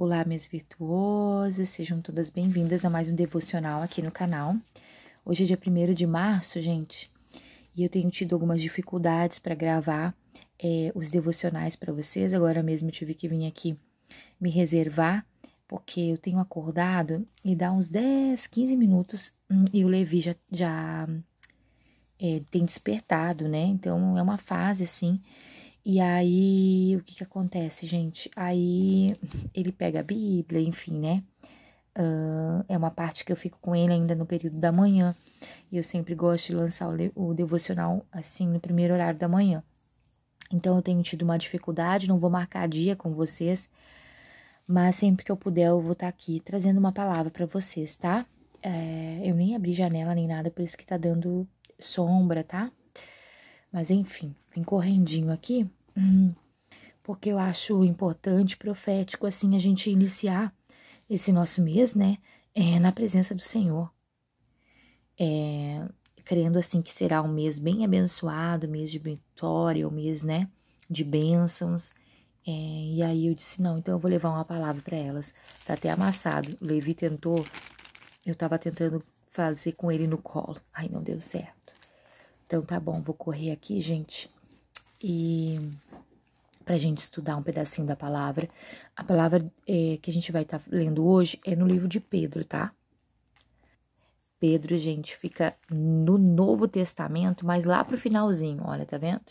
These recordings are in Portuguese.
Olá, minhas virtuosas, sejam todas bem-vindas a mais um devocional aqui no canal. Hoje é dia 1 de março, gente, e eu tenho tido algumas dificuldades para gravar é, os devocionais para vocês. Agora mesmo tive que vir aqui me reservar, porque eu tenho acordado e dá uns 10, 15 minutos hum, e o Levi já, já é, tem despertado, né? Então é uma fase assim e aí, o que que acontece, gente? Aí ele pega a Bíblia, enfim, né? Uh, é uma parte que eu fico com ele ainda no período da manhã. E eu sempre gosto de lançar o, o devocional assim no primeiro horário da manhã. Então eu tenho tido uma dificuldade, não vou marcar dia com vocês, mas sempre que eu puder eu vou estar tá aqui trazendo uma palavra para vocês, tá? É, eu nem abri janela nem nada, por isso que tá dando sombra, tá? Mas enfim, vim correndinho aqui Uhum. porque eu acho importante, profético, assim, a gente iniciar esse nosso mês, né, é, na presença do Senhor. É, crendo, assim, que será um mês bem abençoado, mês de vitória, o um mês, né, de bênçãos. É, e aí eu disse, não, então eu vou levar uma palavra para elas. Tá até amassado. O Levi tentou, eu tava tentando fazer com ele no colo. Aí não deu certo. Então tá bom, vou correr aqui, gente. E para a gente estudar um pedacinho da palavra. A palavra é, que a gente vai estar tá lendo hoje é no livro de Pedro, tá? Pedro, gente, fica no Novo Testamento, mas lá pro finalzinho, olha, tá vendo?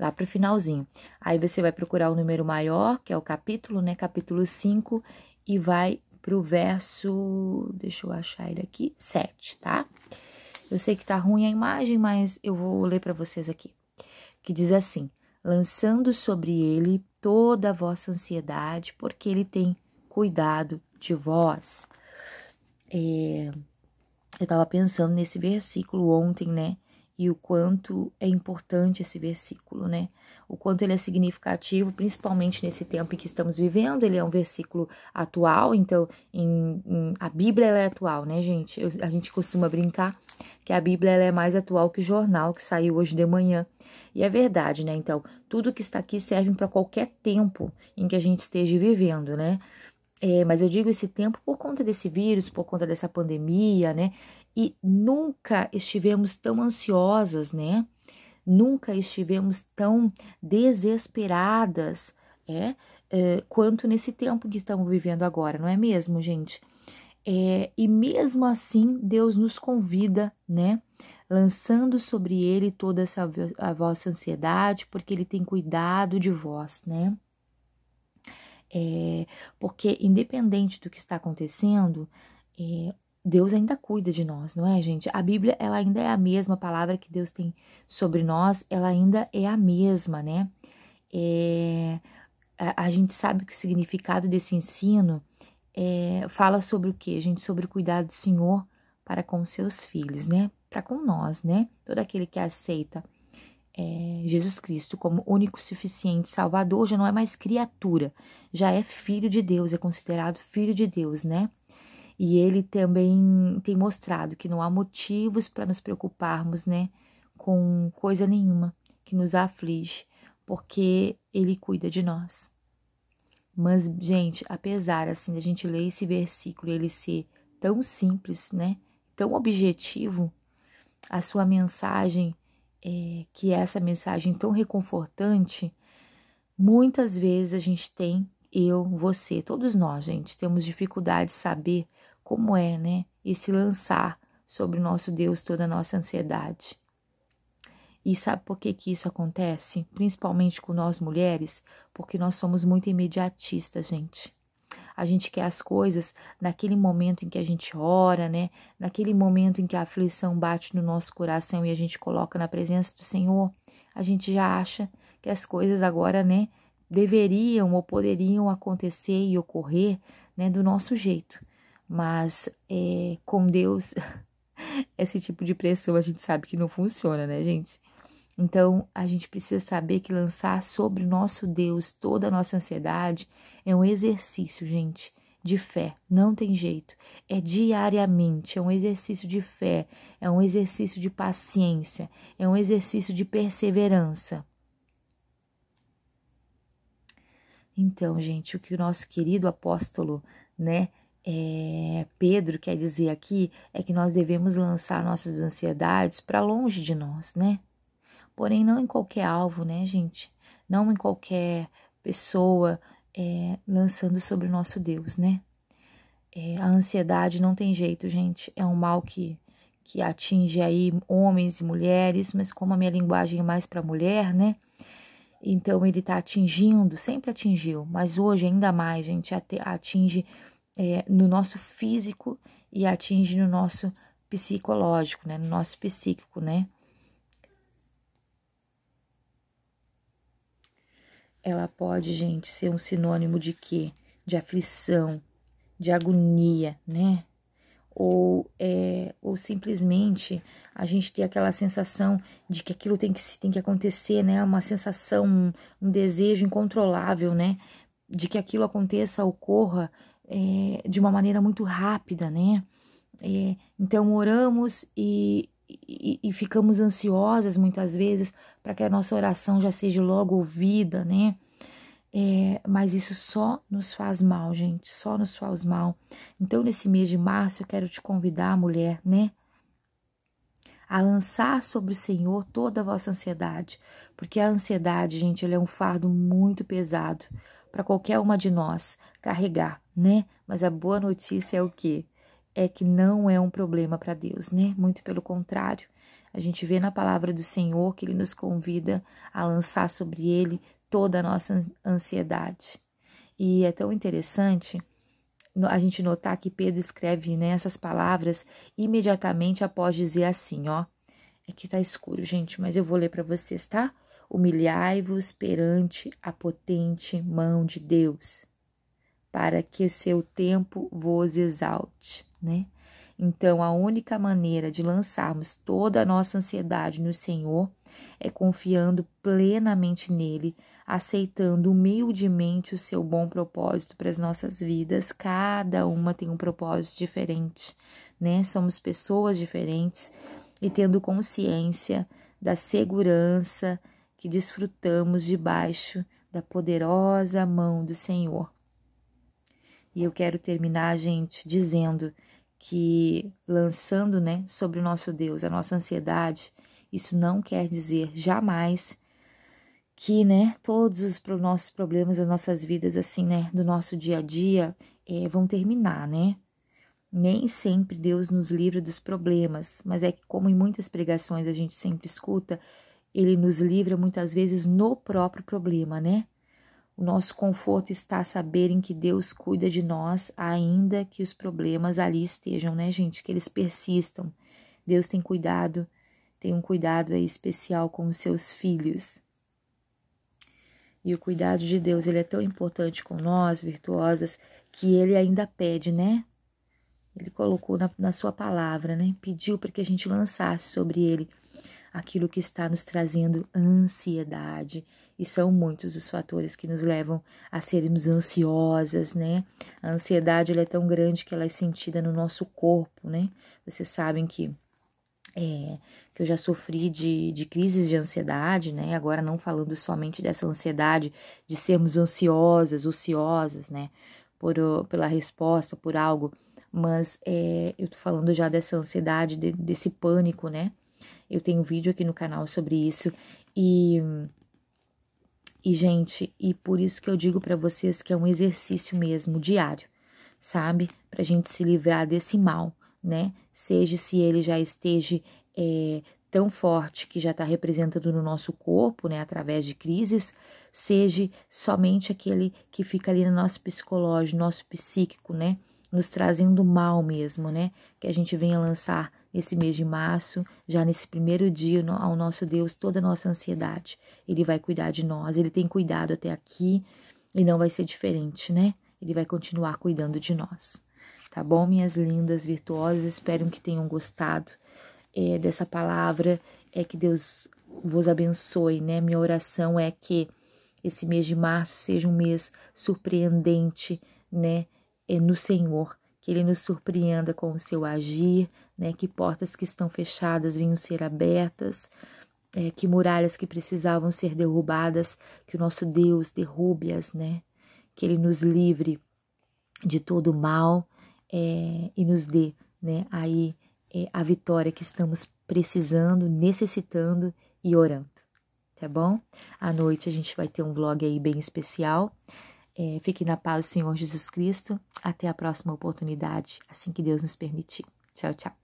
Lá pro finalzinho. Aí você vai procurar o número maior, que é o capítulo, né? Capítulo 5, e vai pro verso, deixa eu achar ele aqui, 7, tá? Eu sei que tá ruim a imagem, mas eu vou ler para vocês aqui. Que diz assim: lançando sobre ele toda a vossa ansiedade, porque ele tem cuidado de vós. É, eu estava pensando nesse versículo ontem, né? E o quanto é importante esse versículo, né? O quanto ele é significativo, principalmente nesse tempo em que estamos vivendo. Ele é um versículo atual, então em, em, a Bíblia é atual, né, gente? Eu, a gente costuma brincar que a Bíblia é mais atual que o jornal que saiu hoje de manhã e é verdade, né? Então, tudo que está aqui serve para qualquer tempo em que a gente esteja vivendo, né? É, mas eu digo esse tempo por conta desse vírus, por conta dessa pandemia, né? E nunca estivemos tão ansiosas, né? Nunca estivemos tão desesperadas, é, é quanto nesse tempo que estamos vivendo agora, não é mesmo, gente? É, e mesmo assim, Deus nos convida, né, lançando sobre ele toda essa a vossa ansiedade, porque ele tem cuidado de vós, né? É, porque independente do que está acontecendo, é, Deus ainda cuida de nós, não é, gente? A Bíblia, ela ainda é a mesma a palavra que Deus tem sobre nós, ela ainda é a mesma, né? É, a, a, gente sabe que o significado desse ensino é, fala sobre o quê? A gente sobre o cuidado do Senhor para com seus filhos, né? para com nós, né? Todo aquele que aceita é, Jesus Cristo como único, suficiente Salvador já não é mais criatura, já é filho de Deus, é considerado filho de Deus, né? E ele também tem mostrado que não há motivos para nos preocuparmos, né, com coisa nenhuma que nos aflige, porque ele cuida de nós. Mas, gente, apesar assim da gente ler esse versículo, ele ser tão simples, né, tão objetivo, a sua mensagem, é, que é essa mensagem tão reconfortante, muitas vezes a gente tem, eu, você, todos nós, gente, temos dificuldade de saber como é, né? E se lançar sobre o nosso Deus toda a nossa ansiedade. E sabe por que, que isso acontece? Principalmente com nós mulheres, porque nós somos muito imediatistas, gente. A gente quer as coisas naquele momento em que a gente ora, né? Naquele momento em que a aflição bate no nosso coração e a gente coloca na presença do Senhor, a gente já acha que as coisas agora, né, deveriam ou poderiam acontecer e ocorrer, né, do nosso jeito. Mas é, com Deus, esse tipo de pressão a gente sabe que não funciona, né, gente? Então, a gente precisa saber que lançar sobre o nosso Deus toda a nossa ansiedade é um exercício, gente, de fé. Não tem jeito. É diariamente, é um exercício de fé, é um exercício de paciência, é um exercício de perseverança. Então, gente, o que o nosso querido apóstolo, né, é, Pedro quer dizer aqui é que nós devemos lançar nossas ansiedades para longe de nós, né? porém não em qualquer alvo, né, gente? Não em qualquer pessoa é, lançando sobre o nosso Deus, né? É, a ansiedade não tem jeito, gente. É um mal que, que atinge aí homens e mulheres, mas como a minha linguagem é mais para mulher, né? Então ele está atingindo, sempre atingiu, mas hoje ainda mais, gente, atinge é, no nosso físico e atinge no nosso psicológico, né? No nosso psíquico, né? ela pode, gente, ser um sinônimo de quê? De aflição, de agonia, né? Ou, é, ou simplesmente a gente ter aquela sensação de que aquilo tem que, tem que acontecer, né? Uma sensação, um, um desejo incontrolável, né? De que aquilo aconteça, ocorra é, de uma maneira muito rápida, né? É, então oramos e e, e ficamos ansiosas muitas vezes para que a nossa oração já seja logo ouvida, né? É, mas isso só nos faz mal, gente, só nos faz mal. Então, nesse mês de março, eu quero te convidar, mulher, né? A lançar sobre o Senhor toda a vossa ansiedade, porque a ansiedade, gente, ela é um fardo muito pesado para qualquer uma de nós carregar, né? Mas a boa notícia é o quê? é que não é um problema para Deus, né? Muito pelo contrário. A gente vê na palavra do Senhor que ele nos convida a lançar sobre ele toda a nossa ansiedade. E é tão interessante a gente notar que Pedro escreve né, palavras imediatamente após dizer assim, ó. É que tá escuro, gente, mas eu vou ler para vocês, tá? Humilhai-vos perante a potente mão de Deus, para que seu tempo vos exalte né? Então, a única maneira de lançarmos toda a nossa ansiedade no Senhor é confiando plenamente nele, aceitando humildemente o seu bom propósito para as nossas vidas. Cada uma tem um propósito diferente, né? Somos pessoas diferentes e tendo consciência da segurança que desfrutamos debaixo da poderosa mão do Senhor. E eu quero terminar, gente, dizendo que lançando, né, sobre o nosso Deus, a nossa ansiedade, isso não quer dizer jamais que, né, todos os nossos problemas, as nossas vidas, assim, né, do nosso dia a dia, é, vão terminar, né? Nem sempre Deus nos livra dos problemas, mas é que, como em muitas pregações a gente sempre escuta, ele nos livra muitas vezes no próprio problema, né? O nosso conforto está a saber em que Deus cuida de nós, ainda que os problemas ali estejam, né, gente? Que eles persistam. Deus tem cuidado, tem um cuidado aí especial com os seus filhos. E o cuidado de Deus, ele é tão importante com nós, virtuosas, que ele ainda pede, né? Ele colocou na, na sua palavra, né? Pediu para que a gente lançasse sobre ele aquilo que está nos trazendo ansiedade. E são muitos os fatores que nos levam a sermos ansiosas, né? A ansiedade é tão grande que ela é sentida no nosso corpo, né? Vocês sabem que é, que eu já sofri de, de crises de ansiedade, né? Agora não falando somente dessa ansiedade de sermos ansiosas, ociosas, né? Por, pela resposta, por algo, mas é, eu tô falando já dessa ansiedade, de, desse pânico, né? Eu tenho um vídeo aqui no canal sobre isso e e gente, e por isso que eu digo para vocês que é um exercício mesmo diário, sabe? Pra gente se livrar desse mal, né? Seja se ele já esteja é, tão forte que já está representado no nosso corpo, né, através de crises, seja somente aquele que fica ali no nosso psicológico, nosso psíquico, né, nos trazendo mal mesmo, né, que a gente venha lançar esse mês de março, já nesse primeiro dia, ao nosso Deus, toda a nossa ansiedade. Ele vai cuidar de nós, ele tem cuidado até aqui e não vai ser diferente, né? Ele vai continuar cuidando de nós. Tá bom, minhas lindas, virtuosas? Espero que tenham gostado é, dessa palavra. É que Deus vos abençoe, né? Minha oração é que esse mês de março seja um mês surpreendente, né? É no Senhor que Ele nos surpreenda com o seu agir, né? que portas que estão fechadas venham ser abertas, é, que muralhas que precisavam ser derrubadas, que o nosso Deus derrube-as, né? que Ele nos livre de todo mal é, e nos dê né? aí é, a vitória que estamos precisando, necessitando e orando. Tá bom? À noite a gente vai ter um vlog aí bem especial. É, fique na paz do Senhor Jesus Cristo. Até a próxima oportunidade, assim que Deus nos permitir. Tchau, tchau.